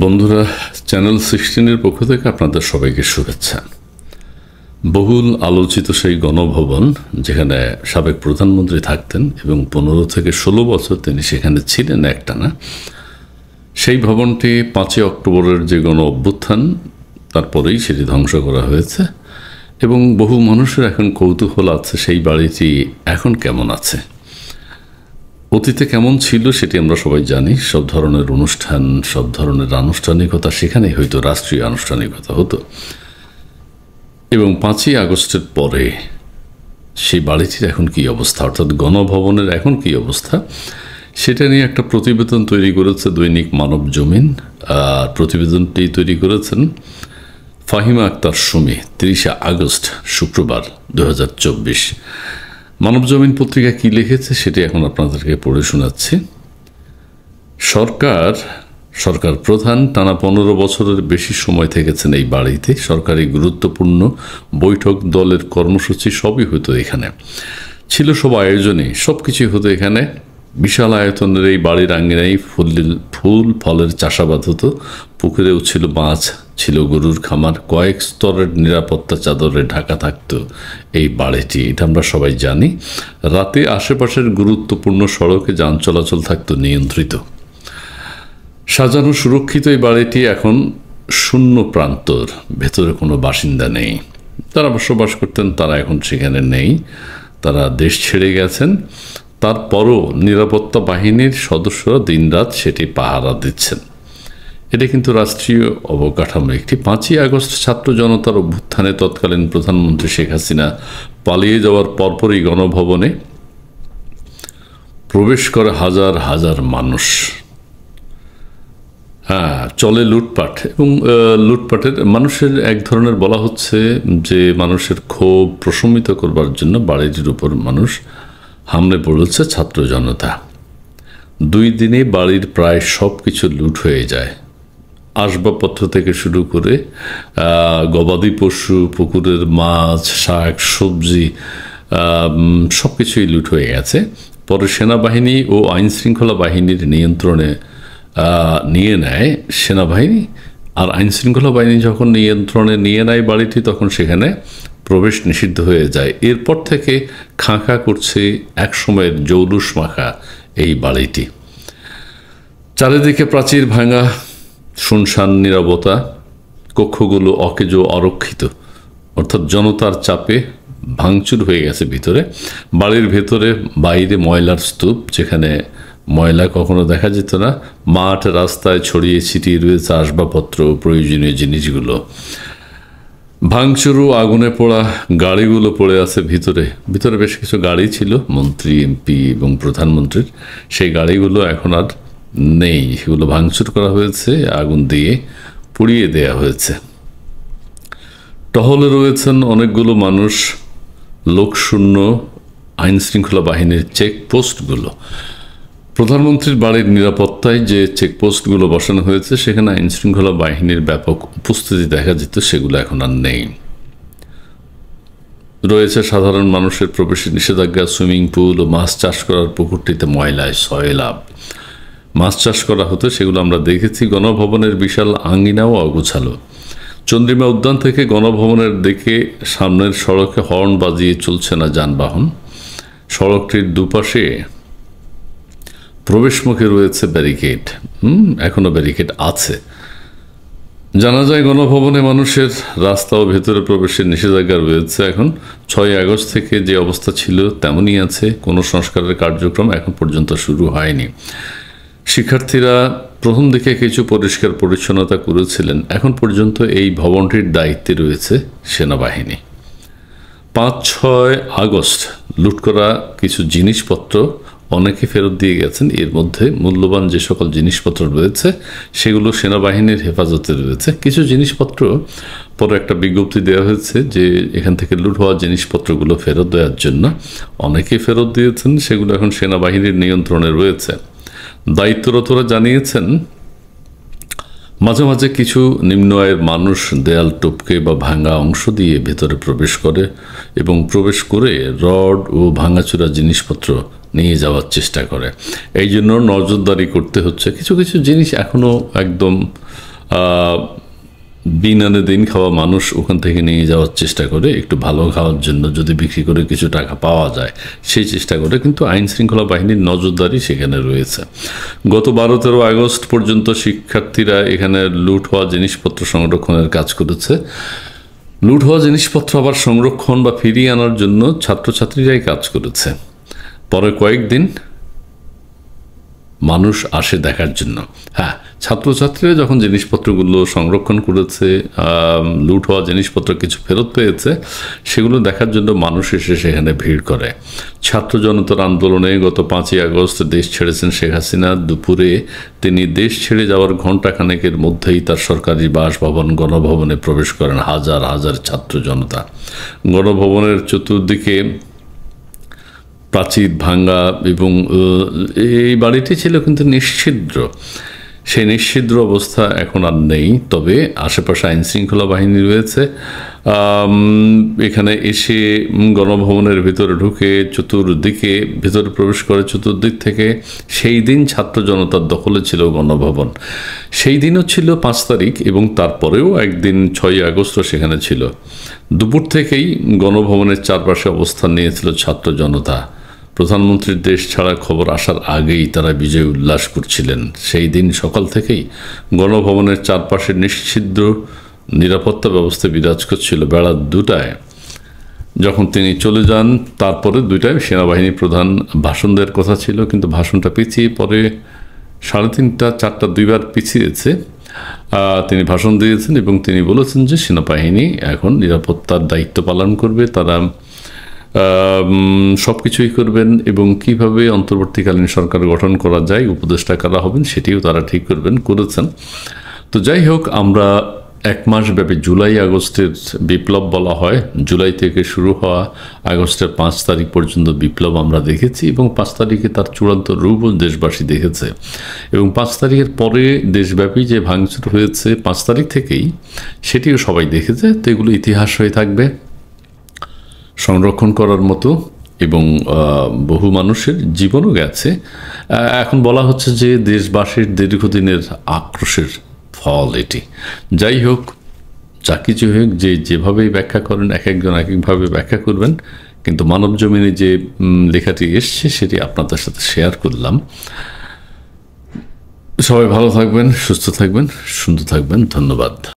বন্ধুরা চ্যানেল সিক্সটিনের পক্ষ থেকে আপনাদের সবাইকে শুভেচ্ছা বহুল আলোচিত সেই গণভবন যেখানে সাবেক প্রধানমন্ত্রী থাকতেন এবং পনেরো থেকে ষোলো বছর তিনি সেখানে ছিলেন একটানা সেই ভবনটি পাঁচই অক্টোবরের যে গণ অভ্যুত্থান তারপরেই সেটি ধ্বংস করা হয়েছে এবং বহু মানুষের এখন কৌতূহল আছে সেই বাড়িটি এখন কেমন আছে অতীতে কেমন ছিল সেটি আমরা সবাই জানি সব ধরনের অনুষ্ঠান সব ধরনের আনুষ্ঠানিকতা সেখানেই হয়তো রাষ্ট্রীয় আনুষ্ঠানিকতা হতো এবং পাঁচই আগস্টের পরে সেই বাড়িটির এখন কি অবস্থা অর্থাৎ গণভবনের এখন কি অবস্থা সেটা নিয়ে একটা প্রতিবেদন তৈরি করেছে দৈনিক মানব জমিন আর প্রতিবেদনটি তৈরি করেছেন ফাহিমা আক্তার সুমি তিরিশে আগস্ট শুক্রবার দু মানবজমিন পত্রিকা কি লিখেছে সেটি এখন আপনাদেরকে পড়ে শোনাচ্ছি সরকার সরকার প্রধান টানা পনেরো বছরের বেশি সময় থেকেছেন এই বাড়িতে সরকারি গুরুত্বপূর্ণ বৈঠক দলের কর্মসূচি সবই হতো এখানে ছিল সব আয়োজনে সব কিছুই হতো এখানে বিশাল আয়তনের এই বাড়ির আঙিনায় ফুলিল ফুল ফলের চাষাবাদ হতো পুকুরেও ছিল মাছ ছিল গরুর খামার কয়েক স্তরের নিরাপত্তা চাদরে ঢাকা থাকত এই বাড়িটি এটা আমরা সবাই জানি রাতে আশেপাশের গুরুত্বপূর্ণ সড়কে যান চলাচল থাকত নিয়ন্ত্রিত সাজানো সুরক্ষিত এই বাড়িটি এখন শূন্য প্রান্তর ভেতরে কোনো বাসিন্দা নেই তারা বসবাস করতেন তারা এখন সেখানে নেই তারা দেশ ছেড়ে গেছেন তারপরও নিরাপত্তা বাহিনীর সদস্যরা দিনরাত সেটি পাহারা দিচ্ছেন এটা কিন্তু রাষ্ট্রীয় অবকাঠামো একটি পাঁচই আগস্ট ছাত্র জনতার অভ্যুত্থানে তৎকালীন প্রধানমন্ত্রী শেখ হাসিনা পালিয়ে যাওয়ার পরপরই গণভবনে প্রবেশ করে হাজার হাজার মানুষ হ্যাঁ চলে লুটপাট এবং লুটপাটের মানুষের এক ধরনের বলা হচ্ছে যে মানুষের ক্ষোভ প্রশমিত করবার জন্য বাড়িটির উপর মানুষ হামলে পড়েছে ছাত্র জনতা দুই দিনে বাড়ির প্রায় সব কিছু লুট হয়ে যায় আসবাবপত্র থেকে শুরু করে গবাদি পশু পুকুরের মাছ শাক সবজি সব কিছুই লুট হয়ে গেছে পরে সেনাবাহিনী ও আইন শৃঙ্খলা বাহিনীর নিয়ন্ত্রণে নিয়ে নেয় সেনাবাহিনী আর আইনশৃঙ্খলা বাহিনী যখন নিয়ন্ত্রণে নিয়ে নেয় বাড়িটি তখন সেখানে প্রবেশ নিষিদ্ধ হয়ে যায় এরপর থেকে খাঁকা করছে একসময়ের জৌলুস মাখা এই বাড়িটি চারিদিকে প্রাচীর ভাঙা শুনশান নিরবতা কক্ষগুলো অকেজ অরক্ষিত অর্থাৎ জনতার চাপে ভাঙচুর হয়ে গেছে ভিতরে বাড়ির ভেতরে বাইরে ময়লার স্তূপ যেখানে ময়লা কখনো দেখা যেত না মাঠ রাস্তায় ছড়িয়ে ছিটিয়ে রয়েছে আসবাবপত্র প্রয়োজনীয় জিনিসগুলো ভাঙচুরু আগুনে পোড়া গাড়িগুলো পড়ে আছে ভিতরে ভিতরে বেশ কিছু গাড়ি ছিল মন্ত্রী এমপি এবং প্রধানমন্ত্রীর সেই গাড়িগুলো এখন আর নেই সেগুলো ভাঙচুর করা হয়েছে আগুন দিয়ে পুড়িয়ে দেয়া হয়েছে টহলে রয়েছেন অনেকগুলো মানুষ লোকশূন্য আইনশৃঙ্খলা বাহিনীর চেকপোস্টগুলো প্রধানমন্ত্রীর বাড়ির নিরাপত্তায় যে চেকপোস্টগুলো বসানো হয়েছে সেখানে আইনশৃঙ্খলা বাহিনীর ব্যাপক উপস্থিতি দেখা যেত সেগুলো এখন আর নেই রয়েছে সাধারণ মানুষের প্রবেশে নিষেধাজ্ঞা সুইমিং পুল ও মাছ চাষ করার পুকুরটিতে ময়লায় সয়লাভ মাছ চাষ করা হতো সেগুলো আমরা দেখেছি গণভবনের বিশাল আঙ্গিনাও অগুছালো চন্দ্রিমা উদ্যান থেকে গণভবনের দিকে সামনের সড়কে হর্ন বাজিয়ে চলছে না যানবাহন সড়কটির দুপাশে প্রবেশমুখে রয়েছে ব্যারিকেড হুম এখনও ব্যারিকেড আছে জানা যায় গণভবনে মানুষের রাস্তা ও ভেতরে প্রবেশের নিষেধাজ্ঞা রয়েছে এখন ছয় আগস্ট থেকে যে অবস্থা ছিল তেমনই আছে কোনো সংস্কারের কার্যক্রম এখন পর্যন্ত শুরু হয়নি শিক্ষার্থীরা প্রথম দিকে কিছু পরিষ্কার পরিচ্ছন্নতা করেছিলেন এখন পর্যন্ত এই ভবনটির দায়িত্বে রয়েছে সেনাবাহিনী পাঁচ ছয় আগস্ট লুট করা কিছু জিনিসপত্র অনেকে ফেরত দিয়ে গেছেন এর মধ্যে মূল্যবান যে সকল জিনিসপত্র রয়েছে সেগুলো সেনাবাহিনীর হেফাজতে রয়েছে কিছু জিনিসপত্র পরে একটা বিজ্ঞপ্তি দেওয়া হয়েছে যে এখান থেকে লুট হওয়া জিনিসপত্রগুলো ফেরত দেওয়ার জন্য অনেকে ফেরত দিয়েছেন সেগুলো এখন সেনাবাহিনীর নিয়ন্ত্রণে রয়েছে দায়িত্বরতরা জানিয়েছেন মাঝে মাঝে কিছু নিম্ন আয়ের মানুষ দেয়াল টপকে বা ভাঙা অংশ দিয়ে ভেতরে প্রবেশ করে এবং প্রবেশ করে রড ও ভাঙাচুরা জিনিসপত্র নিয়ে যাওয়ার চেষ্টা করে এই জন্য নজরদারি করতে হচ্ছে কিছু কিছু জিনিস এখনও একদম বিন আনে দিন খাওয়া মানুষ ওখান থেকে নিয়ে যাওয়ার চেষ্টা করে একটু ভালো খাওয়ার জন্য যদি বিক্রি করে কিছু টাকা পাওয়া যায় সেই চেষ্টা করে কিন্তু আইন শৃঙ্খলা বাহিনীর নজরদারি সেখানে রয়েছে গত বারো তেরো আগস্ট পর্যন্ত শিক্ষার্থীরা এখানে লুট হওয়া জিনিসপত্র সংরক্ষণের কাজ করেছে লুট হওয়া জিনিসপত্র আবার সংরক্ষণ বা ফিরিয়ে আনার জন্য ছাত্রছাত্রীরাই কাজ করেছে পরে কয়েকদিন মানুষ আসে দেখার জন্য হ্যাঁ ছাত্রছাত্রীরা যখন জিনিসপত্রগুলো সংরক্ষণ করেছে লুট হওয়া জিনিসপত্র কিছু ফেরত পেয়েছে সেগুলো দেখার জন্য মানুষ এসে সেখানে ভিড় করে ছাত্র জনতার আন্দোলনে গত পাঁচই আগস্ট দেশ ছেড়েছেন শেখ হাসিনা দুপুরে তিনি দেশ ছেড়ে যাওয়ার ঘণ্টাখানেকের মধ্যেই তার সরকারি বাসভবন গণভবনে প্রবেশ করেন হাজার হাজার ছাত্র জনতা গণভবনের চতুর্দিকে প্রাচীর ভাঙ্গা এবং এই বাড়িটি ছিল কিন্তু নিশ্ছিদ্র সেই নিশ্চিদ্র অবস্থা এখন আর নেই তবে আশেপাশে আইনশৃঙ্খলা বাহিনী রয়েছে এখানে এসে গণভবনের ভিতরে ঢুকে চতুর্দিকে ভিতরে প্রবেশ করে চতুর্দিক থেকে সেই দিন ছাত্র জনতার দখলে ছিল গণভবন সেই দিনও ছিল পাঁচ তারিখ এবং তারপরেও একদিন ছয় আগস্ট সেখানে ছিল দুপুর থেকেই গণভবনের চারপাশে অবস্থান নিয়েছিল ছাত্র জনতা প্রধানমন্ত্রীর দেশ ছাড়া খবর আসার আগেই তারা বিজয় উল্লাস করছিলেন সেই দিন সকাল থেকেই গণভবনের চারপাশে নিশ্চিদ্র নিরাপত্তা ব্যবস্থা বিরাজ করছিল বেড়া দুটায় যখন তিনি চলে যান তারপরে দুইটায় সেনাবাহিনী প্রধান ভাষণ দেওয়ার কথা ছিল কিন্তু ভাষণটা পিছিয়ে পরে সাড়ে তিনটা চারটা দুইবার পিছিয়েছে তিনি ভাষণ দিয়েছেন এবং তিনি বলেছেন যে সেনাবাহিনী এখন নিরাপত্তার দায়িত্ব পালন করবে তারা সব কিছুই করবেন এবং কিভাবে অন্তর্বর্তীকালীন সরকার গঠন করা যায় উপদেষ্টা কারা হবেন সেটিও তারা ঠিক করবেন করেছেন তো যাই হোক আমরা এক মাস ব্যাপী জুলাই আগস্টের বিপ্লব বলা হয় জুলাই থেকে শুরু হওয়া আগস্টের পাঁচ তারিখ পর্যন্ত বিপ্লব আমরা দেখেছি এবং পাঁচ তারিখে তার চূড়ান্ত রূপও দেশবাসী দেখেছে এবং পাঁচ তারিখের পরে দেশব্যাপী যে ভাঙচুর হয়েছে পাঁচ তারিখ থেকেই সেটিও সবাই দেখেছে তো এগুলো ইতিহাস হয়ে থাকবে সংরক্ষণ করার মতো এবং বহু মানুষের জীবনও গেছে এখন বলা হচ্ছে যে দেশবাসীর দীর্ঘদিনের আক্রোশের ফল এটি যাই হোক যা কিছু হোক যে যেভাবেই ব্যাখ্যা করেন এক একজন এক একভাবে ব্যাখ্যা করবেন কিন্তু মানব জমিনে যে লেখাটি এসছে সেটি আপনাদের সাথে শেয়ার করলাম সবাই ভালো থাকবেন সুস্থ থাকবেন সুন্দর থাকবেন ধন্যবাদ